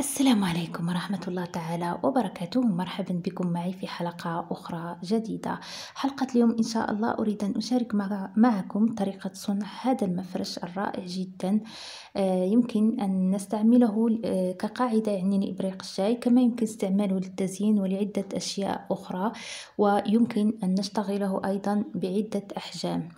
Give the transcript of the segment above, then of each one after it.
السلام عليكم ورحمة الله تعالى وبركاته مرحبا بكم معي في حلقة أخرى جديدة حلقة اليوم إن شاء الله أريد أن أشارك معكم طريقة صنع هذا المفرش الرائع جدا آه، يمكن أن نستعمله آه، كقاعدة يعني لإبريق الشاي كما يمكن استعماله للتزيين ولعدة أشياء أخرى ويمكن أن نشتغله أيضا بعدة أحجام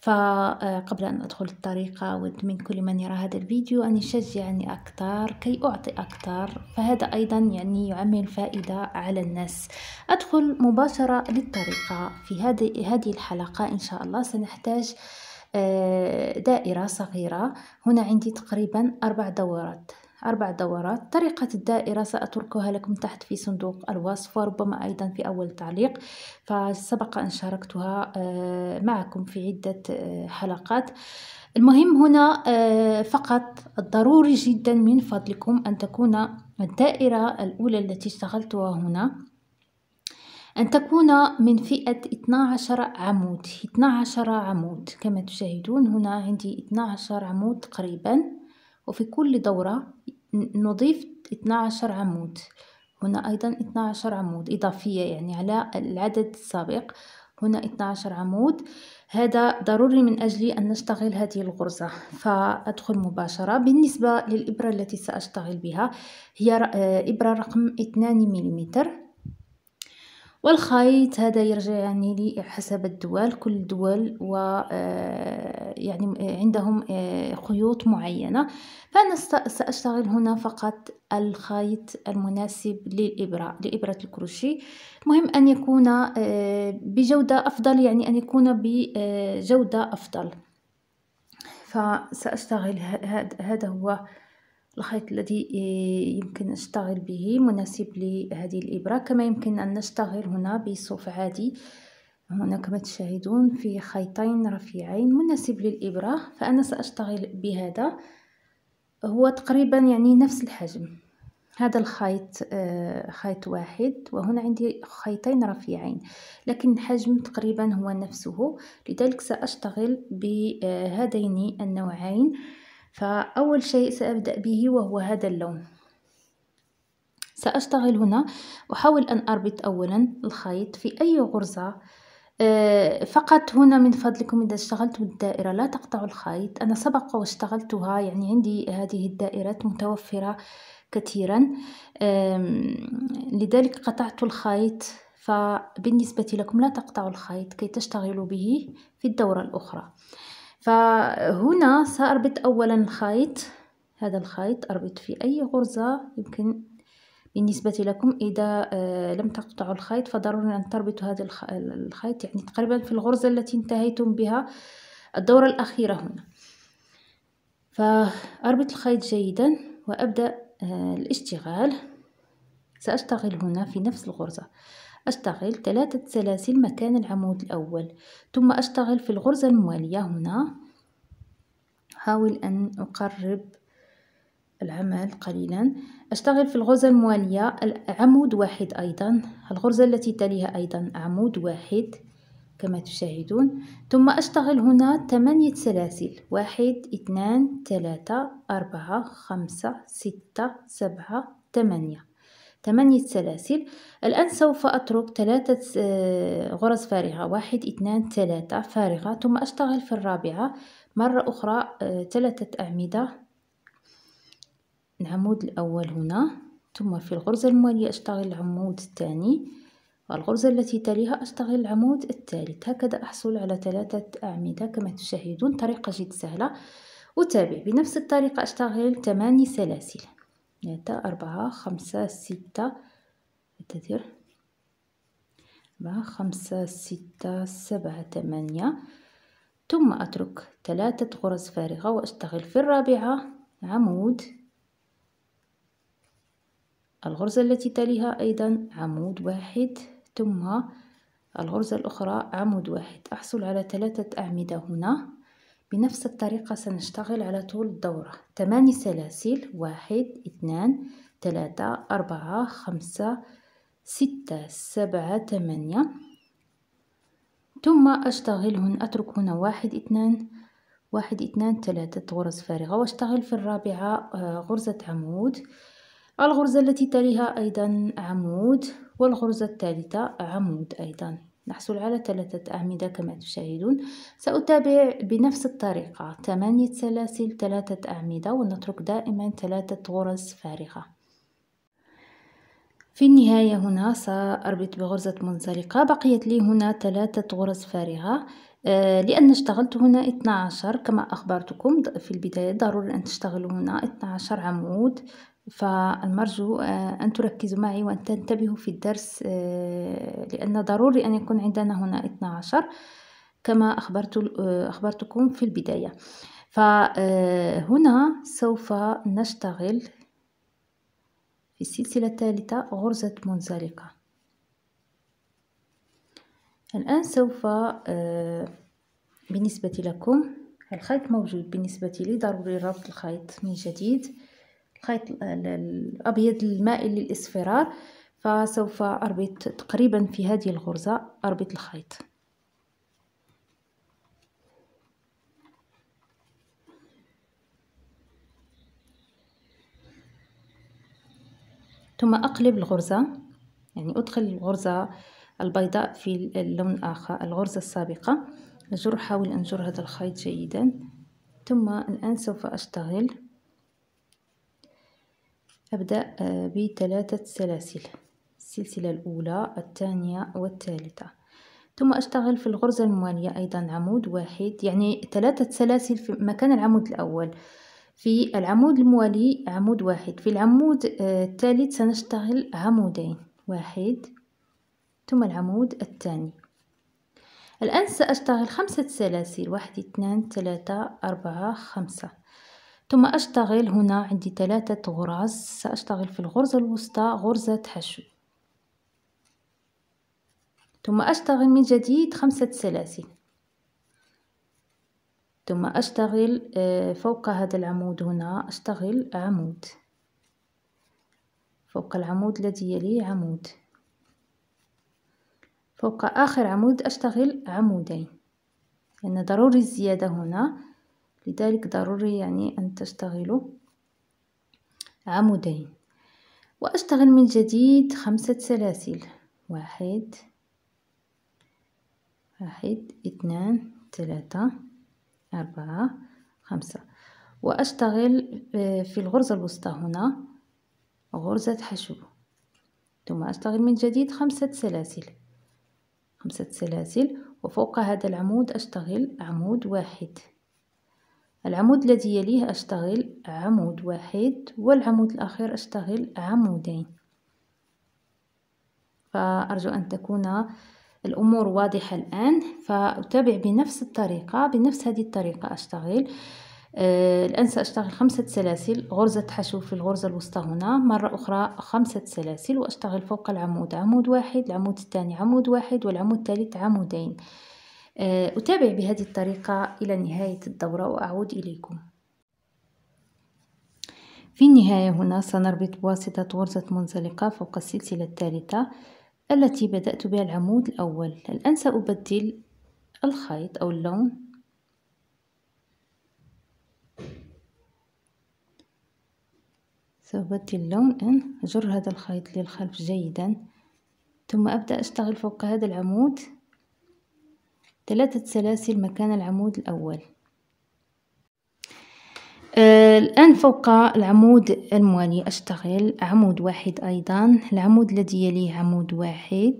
فقبل أن أدخل الطريقة أود من كل من يرى هذا الفيديو أن يشجعني أكثر كي أعطي أكثر فهذا أيضا يعني يعمل فائدة على الناس أدخل مباشرة للطريقة في هذه الحلقة إن شاء الله سنحتاج آه، دائرة صغيرة هنا عندي تقريبا أربع دورات أربع دورات طريقة الدائرة سأتركها لكم تحت في صندوق الوصف وربما أيضا في أول تعليق فسبق أن شاركتها آه، معكم في عدة آه، حلقات المهم هنا آه، فقط الضروري جدا من فضلكم أن تكون الدائرة الأولى التي اشتغلتها هنا أن تكون من فئة 12 عمود 12 عمود كما تشاهدون هنا عندي 12 عمود تقريبا وفي كل دورة نضيف 12 عمود هنا أيضا 12 عمود إضافية يعني على العدد السابق هنا 12 عمود هذا ضروري من أجل أن نشتغل هذه الغرزة فأدخل مباشرة بالنسبة للإبرة التي سأشتغل بها هي آه، إبرة رقم 2 ملم والخيط هذا يرجع يعني لي حسب الدول كل دول و آه، يعني آه، عندهم آه، خيوط معينة فأنا سأشتغل هنا فقط الخيط المناسب للإبرة لإبرة الكروشيه مهم أن يكون بجودة أفضل يعني أن يكون بجودة أفضل فسأشتغل هذا هو الخيط الذي يمكن نشتغل به مناسب لهذه الإبرة كما يمكن أن نشتغل هنا بصوف عادي هنا كما تشاهدون في خيطين رفيعين مناسب للإبرة فأنا سأشتغل بهذا هو تقريبا يعني نفس الحجم هذا الخيط آه، خيط واحد وهنا عندي خيطين رفيعين لكن الحجم تقريبا هو نفسه لذلك سأشتغل بهذين النوعين فأول شيء سأبدأ به وهو هذا اللون سأشتغل هنا أحاول أن أربط أولا الخيط في أي غرزة آه، فقط هنا من فضلكم إذا اشتغلت بالدائرة لا تقطعوا الخيط أنا سبق واشتغلتها يعني عندي هذه الدائرات متوفرة كثيرا لذلك قطعت الخيط فبالنسبة لكم لا تقطعوا الخيط كي تشتغلوا به في الدورة الأخرى فهنا سأربط أولا الخيط هذا الخيط أربط في أي غرزة يمكن بالنسبة لكم إذا آه، لم تقطعوا الخيط فضروري أن تربطوا هذا الخيط يعني تقريبا في الغرزة التي انتهيتم بها الدورة الأخيرة هنا فأربط الخيط جيدا وأبدأ آه، الاشتغال سأشتغل هنا في نفس الغرزة أشتغل ثلاثة سلاسل مكان العمود الأول ثم أشتغل في الغرزة الموالية هنا أحاول أن أقرب العمل قليلا أشتغل في الغرزة الموالية عمود واحد أيضا الغرزة التي تليها أيضا عمود واحد كما تشاهدون ثم أشتغل هنا ثمانية سلاسل واحد اثنان ثلاثة أربعة خمسة ستة سبعة ثمانية ثمانية سلاسل الآن سوف أترك ثلاثة آه، غرز فارغة واحد اثنان ثلاثة فارغة ثم أشتغل في الرابعة مرة أخرى آه، ثلاثة أعمدة العمود الأول هنا ثم في الغرزة الموالية أشتغل العمود الثاني والغرزة التي تليها أشتغل العمود الثالث هكذا أحصل على ثلاثة أعمدة كما تشاهدون طريقة جد سهلة أتابع بنفس الطريقة أشتغل ثماني سلاسل ثلاثة أربعة خمسة ستة تدير أربعة خمسة ستة سبعة ثمانية ثم أترك ثلاثة غرز فارغة وأشتغل في الرابعة عمود الغرزة التي تليها أيضا عمود واحد ثم الغرزة الأخرى عمود واحد أحصل على ثلاثة أعمدة هنا بنفس الطريقة سنشتغل على طول الدورة ثماني سلاسل واحد اثنان ثلاثة أربعة خمسة ستة سبعة ثمانية ثم أشتغلهن أترك هنا واحد اثنان واحد اثنان ثلاثة غرز فارغة واشتغل في الرابعة آه، غرزة عمود الغرزة التي تليها أيضا عمود والغرزة الثالثة عمود أيضا نحصل على ثلاثة أعمدة كما تشاهدون سأتابع بنفس الطريقة ثمانية سلاسل ثلاثة أعمدة ونترك دائما ثلاثة غرز فارغة في النهاية هنا سأربط بغرزة منزلقة بقيت لي هنا ثلاثة غرز فارغة آه، لأن اشتغلت هنا 12 كما أخبرتكم في البداية ضروري أن تشتغلوا هنا 12 عمود فالمرجو آه، أن تركزوا معي وأن تنتبهوا في الدرس آه، لأن ضروري أن يكون عندنا هنا 12 كما أخبرت آه، أخبرتكم في البداية فهنا سوف نشتغل في السلسلة الثالثة غرزة منزلقة الآن سوف بالنسبة لكم الخيط موجود بالنسبة لي ضروري ربط الخيط من جديد الخيط الأبيض المائل للإصفرار فسوف أربط تقريبا في هذه الغرزة أربط الخيط ثم أقلب الغرزة يعني أدخل الغرزة البيضاء في اللون الآخر الغرزة السابقة نجر حاول أن أجر هذا الخيط جيدا ثم الآن سوف أشتغل أبدأ آه، بثلاثة سلاسل السلسلة الأولى الثانية والثالثة ثم أشتغل في الغرزة الموالية أيضا عمود واحد يعني ثلاثة سلاسل في مكان العمود الأول في العمود الموالي عمود واحد في العمود آه، الثالث سنشتغل عمودين واحد ثم العمود الثاني الآن سأشتغل خمسة سلاسل واحد اثنان ثلاثة أربعة خمسة ثم أشتغل هنا عندي ثلاثة غرز سأشتغل في الغرزة الوسطى غرزة حشو ثم أشتغل من جديد خمسة سلاسل ثم أشتغل آه، فوق هذا العمود هنا أشتغل عمود فوق العمود الذي يلي عمود فوق آخر عمود أشتغل عمودين لأن يعني ضروري الزيادة هنا لذلك ضروري يعني أن تشتغلوا عمودين وأشتغل من جديد خمسة سلاسل واحد واحد اثنان ثلاثة أربعة خمسة وأشتغل آه، في الغرزة الوسطى هنا غرزة حشو ثم أشتغل من جديد خمسة سلاسل خمسة سلاسل وفوق هذا العمود أشتغل عمود واحد العمود الذي يليه أشتغل عمود واحد والعمود الأخير أشتغل عمودين فأرجو أن تكون الأمور واضحة الآن فأتابع بنفس الطريقة بنفس هذه الطريقة أشتغل آه الآن سأشتغل خمسة سلاسل غرزة حشو في الغرزة الوسطى هنا مرة أخرى خمسة سلاسل وأشتغل فوق العمود عمود واحد العمود الثاني عمود واحد والعمود الثالث عمودين آه، أتابع بهذه الطريقة إلى نهاية الدورة وأعود إليكم في النهاية هنا سنربط بواسطة غرزة منزلقة فوق السلسلة الثالثة التي بدأت بها العمود الأول الآن سأبدل الخيط أو اللون سأبدل اللون الآن أجر هذا الخيط للخلف جيدا ثم أبدأ أشتغل فوق هذا العمود ثلاثة سلاسل مكان العمود الأول آه، الآن فوق العمود الموالي أشتغل عمود واحد أيضا العمود الذي يليه عمود واحد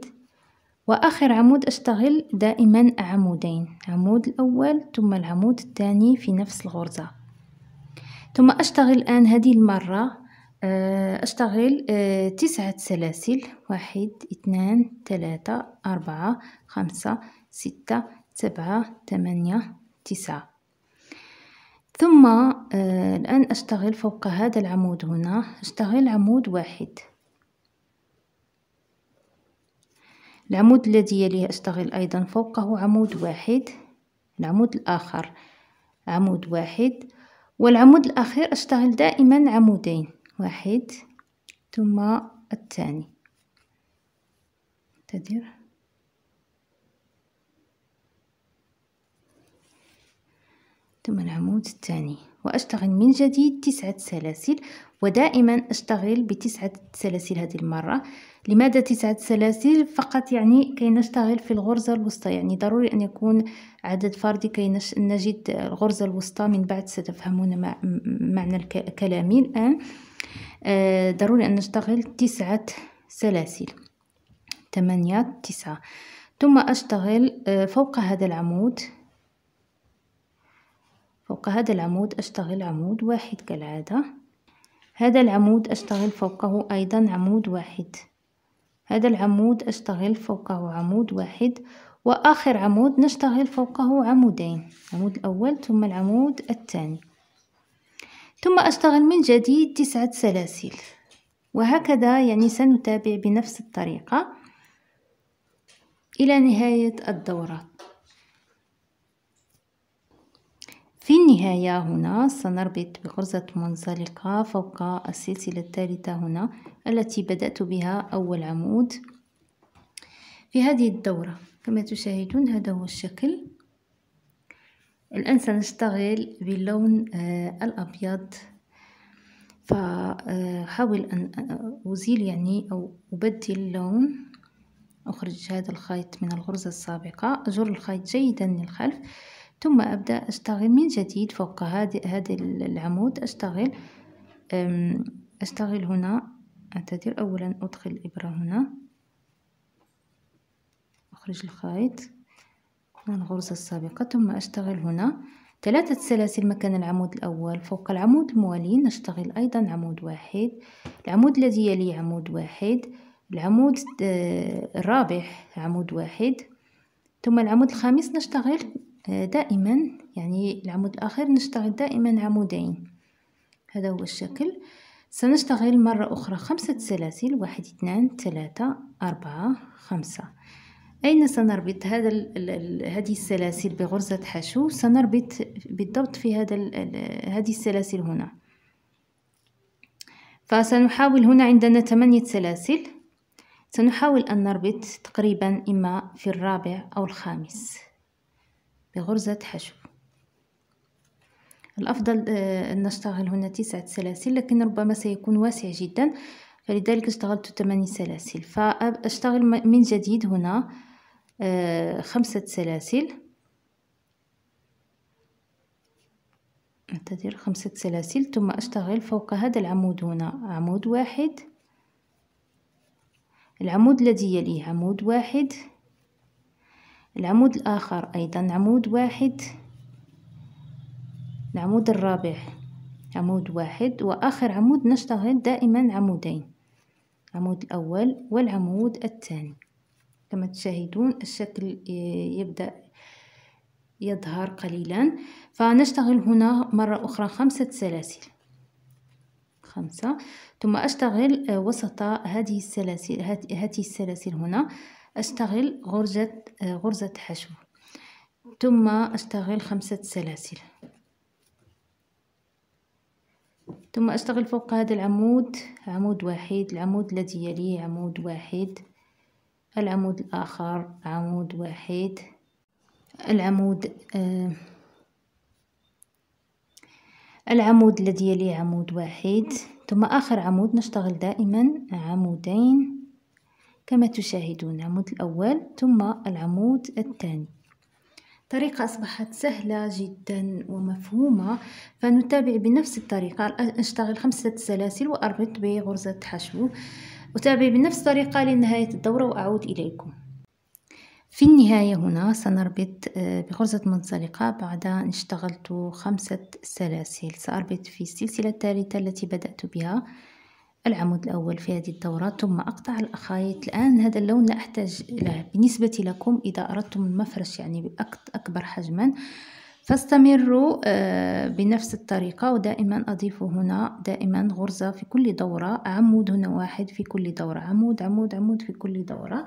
وآخر عمود أشتغل دائما عمودين عمود الأول ثم العمود الثاني في نفس الغرزة ثم أشتغل الآن هذه المرة آه، أشتغل آه، تسعة سلاسل واحد اثنان ثلاثة أربعة خمسة ستة سبعة ثمانية تسعة ثم آه، الآن أشتغل فوق هذا العمود هنا أشتغل عمود واحد العمود الذي يليه أشتغل أيضا فوقه عمود واحد العمود الآخر عمود واحد والعمود الأخير أشتغل دائما عمودين واحد ثم الثاني تدير ثم العمود الثاني وأشتغل من جديد تسعة سلاسل ودائما أشتغل بتسعة سلاسل هذه المرة لماذا تسعة سلاسل فقط يعني كي نشتغل في الغرزة الوسطى يعني ضروري أن يكون عدد فردي كي نجد الغرزة الوسطى من بعد ستفهمون معنى كلامي الآن آه، ضروري أن نشتغل تسعة سلاسل ثمانية تسعة ثم أشتغل آه، فوق هذا العمود فوق هذا العمود أشتغل عمود واحد كالعادة هذا العمود أشتغل فوقه أيضا عمود واحد هذا العمود أشتغل فوقه عمود واحد وآخر عمود نشتغل فوقه عمودين العمود الأول ثم العمود الثاني ثم أشتغل من جديد تسعة سلاسل وهكذا يعني سنتابع بنفس الطريقة إلى نهاية الدورة في النهاية هنا سنربط بغرزة منزلقة فوق السلسلة الثالثة هنا التي بدأت بها أول عمود في هذه الدورة كما تشاهدون هذا هو الشكل الآن سنشتغل باللون آه، الأبيض فحاول أن أزيل يعني أو أبدل اللون أخرج هذا الخيط من الغرزة السابقة أجر الخيط جيدا للخلف ثم أبدأ أشتغل من جديد فوق هذا العمود أشتغل أشتغل هنا أعتذر أولا أدخل الإبرة هنا أخرج الخيط من الغرزة السابقة ثم أشتغل هنا ثلاثة سلاسل مكان العمود الأول فوق العمود الموالي نشتغل أيضا عمود واحد العمود الذي يلي عمود واحد العمود آه، الرابع عمود واحد ثم العمود الخامس نشتغل دائما يعني العمود الآخر نشتغل دائما عمودين هذا هو الشكل سنشتغل مرة أخرى خمسة سلاسل واحد اثنان ثلاثة أربعة خمسة أين سنربط هذا هذه السلاسل بغرزة حشو سنربط بالضبط في هذا هذه السلاسل هنا فسنحاول هنا عندنا ثمانية سلاسل سنحاول أن نربط تقريبا إما في الرابع أو الخامس لغرزة حشو الأفضل آه، أن نشتغل هنا تسعة سلاسل لكن ربما سيكون واسع جدا فلذلك اشتغلت ثماني سلاسل فأشتغل من جديد هنا آه، خمسة سلاسل أعتذر خمسة سلاسل ثم أشتغل فوق هذا العمود هنا عمود واحد العمود الذي يليه عمود واحد العمود الآخر أيضا عمود واحد العمود الرابع عمود واحد وآخر عمود نشتغل دائما عمودين العمود الأول والعمود الثاني كما تشاهدون الشكل آه، يبدأ يظهر قليلا فنشتغل هنا مرة أخرى خمسة سلاسل خمسة ثم أشتغل آه، وسط هذه السلاسل هذه السلاسل هنا أشتغل غرزة غرزة حشو ثم أشتغل خمسة سلاسل ثم أشتغل فوق هذا العمود عمود واحد العمود الذي يليه عمود واحد العمود الآخر عمود واحد العمود آه العمود الذي يليه عمود واحد ثم آخر عمود نشتغل دائما عمودين كما تشاهدون العمود الأول ثم العمود الثاني طريقة أصبحت سهلة جدا ومفهومة فنتابع بنفس الطريقة أشتغل خمسة سلاسل وأربط بغرزة حشو أتابع بنفس الطريقة لنهاية الدورة وأعود إليكم في النهاية هنا سنربط آه، بغرزة منزلقة بعد أن اشتغلت خمسة سلاسل سأربط في السلسلة الثالثة التي بدأت بها العمود الأول في هذه الدورة ثم أقطع الأخايط الآن هذا اللون لا أحتاج له بالنسبة لكم إذا أردتم المفرش يعني أكبر حجما فاستمروا آه، بنفس الطريقة ودائما أضيف هنا دائما غرزة في كل دورة عمود هنا واحد في كل دورة عمود عمود عمود في كل دورة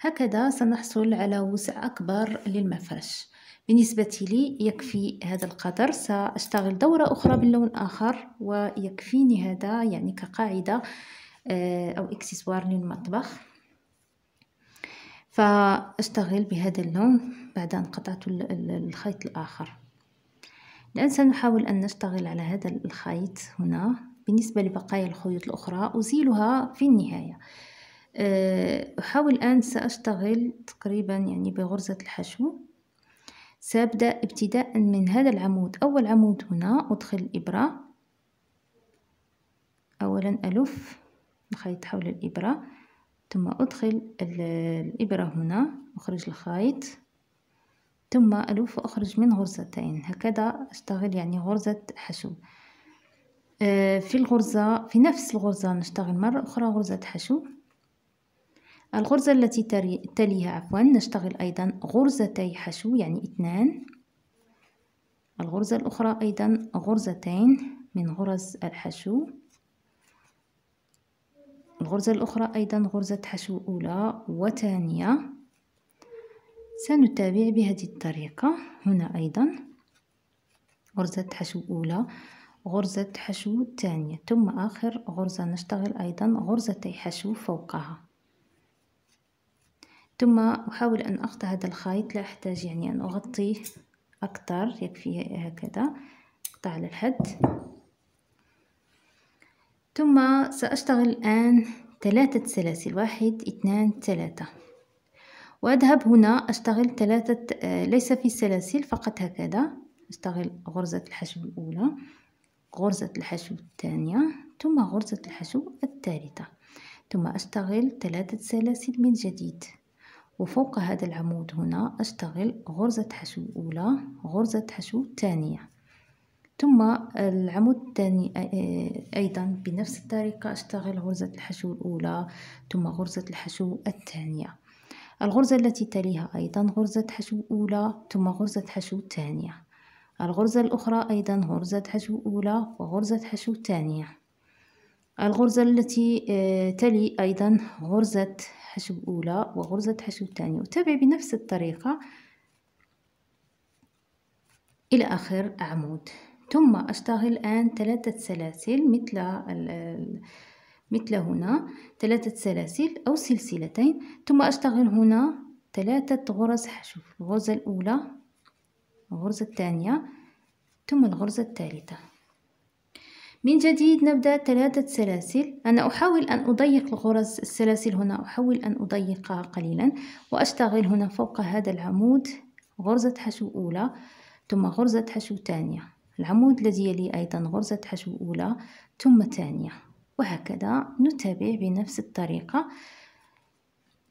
هكذا سنحصل على وسع أكبر للمفرش بالنسبة لي يكفي هذا القدر سأشتغل دورة أخرى باللون آخر ويكفيني هذا يعني كقاعدة آه، أو إكسسوار للمطبخ فأشتغل بهذا اللون بعد أن قطعت الخيط الآخر الآن سنحاول أن نشتغل على هذا الخيط هنا بالنسبة لبقايا الخيوط الأخرى أزيلها في النهاية آه، أحاول الآن سأشتغل تقريبا يعني بغرزة الحشو سأبدأ ابتداء من هذا العمود أول عمود هنا أدخل الإبرة أولا ألف الخيط حول الإبرة ثم أدخل الإبرة هنا أخرج الخيط ثم ألف وأخرج من غرزتين هكذا أشتغل يعني غرزة حشو آه، في الغرزة في نفس الغرزة نشتغل مرة أخرى غرزة حشو الغرزة التي تليها عفوا نشتغل أيضا غرزتي حشو يعني اثنان الغرزة الأخرى أيضا غرزتين من غرز الحشو الغرزة الأخرى أيضا غرزة حشو أولى وثانية سنتابع بهذه الطريقة هنا أيضا غرزة حشو أولى غرزة حشو ثانية ثم آخر غرزة نشتغل أيضا غرزتي حشو فوقها ثم أحاول أن أقطع هذا الخيط لا أحتاج يعني أن أغطيه أكثر يكفي هكذا أقطع على الحد ثم سأشتغل الآن ثلاثة سلاسل واحد اثنان ثلاثة وأذهب هنا أشتغل ثلاثة آه، ليس في سلاسل فقط هكذا أشتغل غرزة الحشو الأولى غرزة الحشو الثانية ثم غرزة الحشو الثالثة ثم أشتغل ثلاثة سلاسل من جديد وفوق هذا العمود هنا أشتغل غرزة حشو أولى غرزة حشو ثانية ثم العمود الثاني أيضا بنفس الطريقة أشتغل غرزة الحشو الأولى ثم غرزة الحشو الثانية الغرزة التي تليها أيضا غرزة حشو أولى ثم غرزة حشو ثانية الغرزة الأخرى أيضا غرزة حشو أولى وغرزة حشو ثانية الغرزة التي آه، تلي أيضا غرزة حشو أولى وغرزة حشو ثانية وتابع بنفس الطريقة إلى آخر عمود ثم أشتغل الآن ثلاثة سلاسل مثل مثل هنا ثلاثة سلاسل أو سلسلتين ثم أشتغل هنا ثلاثة غرز حشو الغرزة الأولى الغرزة الثانية ثم الغرزة الثالثة من جديد نبدأ ثلاثة سلاسل أنا أحاول أن أضيق الغرز السلاسل هنا أحاول أن أضيقها قليلا وأشتغل هنا فوق هذا العمود غرزة حشو أولى ثم غرزة حشو ثانية العمود الذي يلي أيضا غرزة حشو أولى ثم ثانية وهكذا نتابع بنفس الطريقة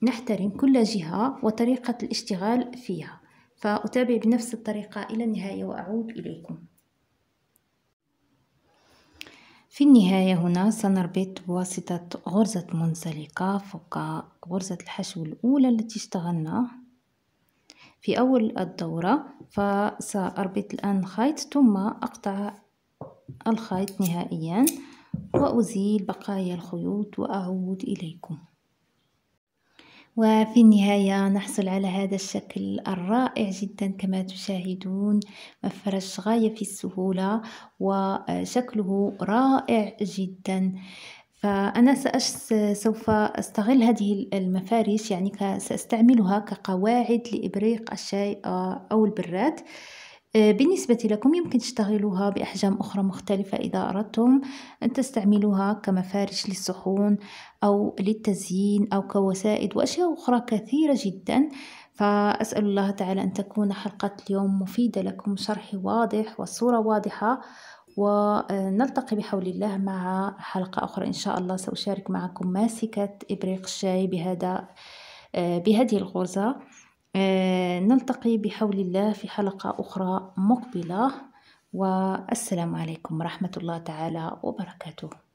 نحترم كل جهة وطريقة الاشتغال فيها فأتابع بنفس الطريقة إلى النهاية وأعود إليكم في النهاية هنا سنربط بواسطة غرزة منزلقة فوق غرزة الحشو الأولى التي اشتغلنا في أول الدورة فسأربط الآن خيط ثم أقطع الخيط نهائيا وأزيل بقايا الخيوط وأعود إليكم وفي النهاية نحصل على هذا الشكل الرائع جدا كما تشاهدون مفرش غاية في السهولة وشكله رائع جدا فأنا سوف أستغل هذه المفارش يعني سأستعملها كقواعد لإبريق الشاي أو البراد آه، بالنسبة لكم يمكن تشتغلوها بأحجام أخرى مختلفة إذا أردتم أن تستعملوها كمفارش للصحون أو للتزيين أو كوسائد وأشياء أخرى كثيرة جدا فأسأل الله تعالى أن تكون حلقة اليوم مفيدة لكم شرحي واضح والصورة واضحة ونلتقي بحول الله مع حلقة أخرى إن شاء الله سأشارك معكم ماسكة إبريق الشاي بهذا آه، بهذه الغرزة آه، نلتقي بحول الله في حلقة أخرى مقبلة والسلام عليكم ورحمة الله تعالى وبركاته